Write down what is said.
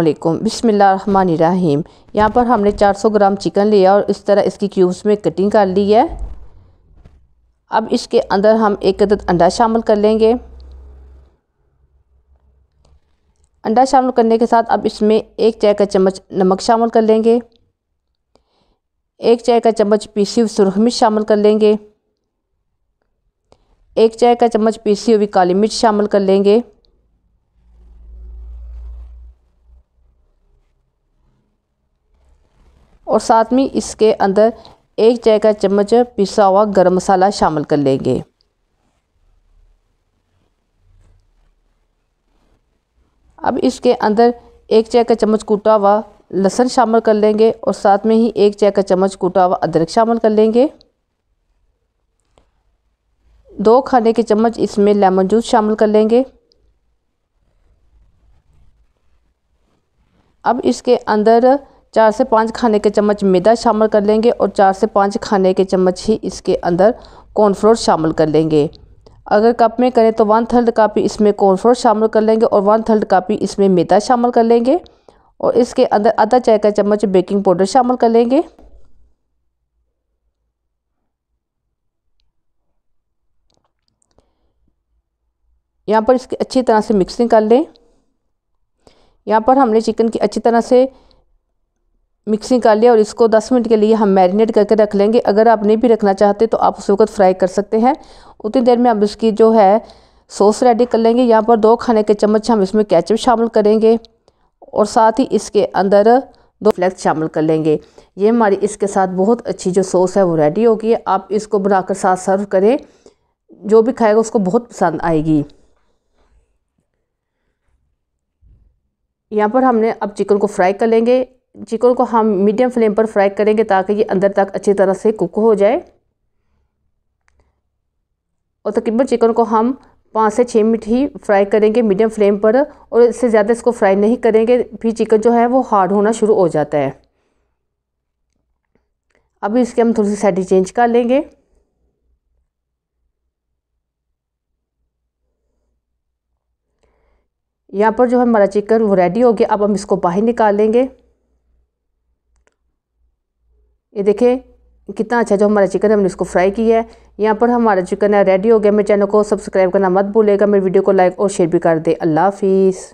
अल्लाम बसमीम यहाँ पर हमने 400 ग्राम चिकन लिया और इस तरह इसकी क्यूब्स में कटिंग कर ली है अब इसके अंदर हम एक अदद अंडा शामिल कर लेंगे अंडा शामिल करने के साथ अब इसमें एक चाय का चम्मच नमक शामिल कर लेंगे एक चाय का चम्मच पीसी हुई सुरख मिर्च शामिल कर लेंगे एक चाय का चम्मच पीसी हुई काली मिर्च शामिल कर लेंगे और साथ में इसके अंदर एक चाय का चम्मच पिसा हुआ गर्म मसाला शामिल कर लेंगे अब इसके अंदर एक चाय का चम्मच कूटा हुआ लहसुन शामिल कर लेंगे और साथ में ही एक चाय का चम्मच कूटा हुआ अदरक शामिल कर लेंगे दो खाने के चम्मच इसमें लेमन जूस शामिल कर लेंगे अब इसके अंदर चार से पाँच खाने के चम्मच मैदा शामिल कर लेंगे और चार से पाँच खाने के चम्मच ही इसके अंदर कॉर्नफ्लोर शामिल कर लेंगे अगर कप में करें तो वन थर्ड कापी इसमें कॉर्नफ्लोर शामिल कर लेंगे और वन थर्ड कापी इसमें मैदा शामिल कर लेंगे और इसके अंदर आधा चाय का चम्मच बेकिंग पाउडर शामिल कर लेंगे यहाँ पर इसकी अच्छी तरह से मिक्सिंग कर लें यहाँ पर हमने चिकन की अच्छी तरह से मिक्सिंग कर लिया और इसको 10 मिनट के लिए हम मैरिनेट करके रख लेंगे अगर आप नहीं भी रखना चाहते तो आप उस वक्त फ्राई कर सकते हैं उतनी देर में हम इसकी जो है सॉस रेडी कर लेंगे यहाँ पर दो खाने के चम्मच हम इसमें कैचअप शामिल करेंगे और साथ ही इसके अंदर दो फ्लेक्स शामिल कर लेंगे ये हमारी इसके साथ बहुत अच्छी जो सॉस है वो रेडी होगी आप इसको बनाकर साथ सर्व करें जो भी खाएगा उसको बहुत पसंद आएगी यहाँ पर हमने अब चिकन को फ्राई कर लेंगे चिकन को हम मीडियम फ्लेम पर फ्राई करेंगे ताकि ये अंदर तक अच्छी तरह से कुक हो जाए और तकरीबन चिकन को हम पाँच से छः मिनट ही फ्राई करेंगे मीडियम फ्लेम पर और इससे ज़्यादा इसको फ्राई नहीं करेंगे फिर चिकन जो है वो हार्ड होना शुरू हो जाता है अभी इसके हम थोड़ी सी साइड चेंज कर लेंगे यहाँ पर जो हमारा चिकन वो रेडी हो गया अब हम इसको बाहर निकाल लेंगे ये देखें कितना अच्छा जो हमारा चिकन है हमने इसको फ्राई किया है यहाँ पर हमारा चिकन है रेडी हो गया मेरे चैनल को सब्सक्राइब करना मत भूलेगा मेरे वीडियो को लाइक और शेयर भी कर दे अल्लाह हाफिज़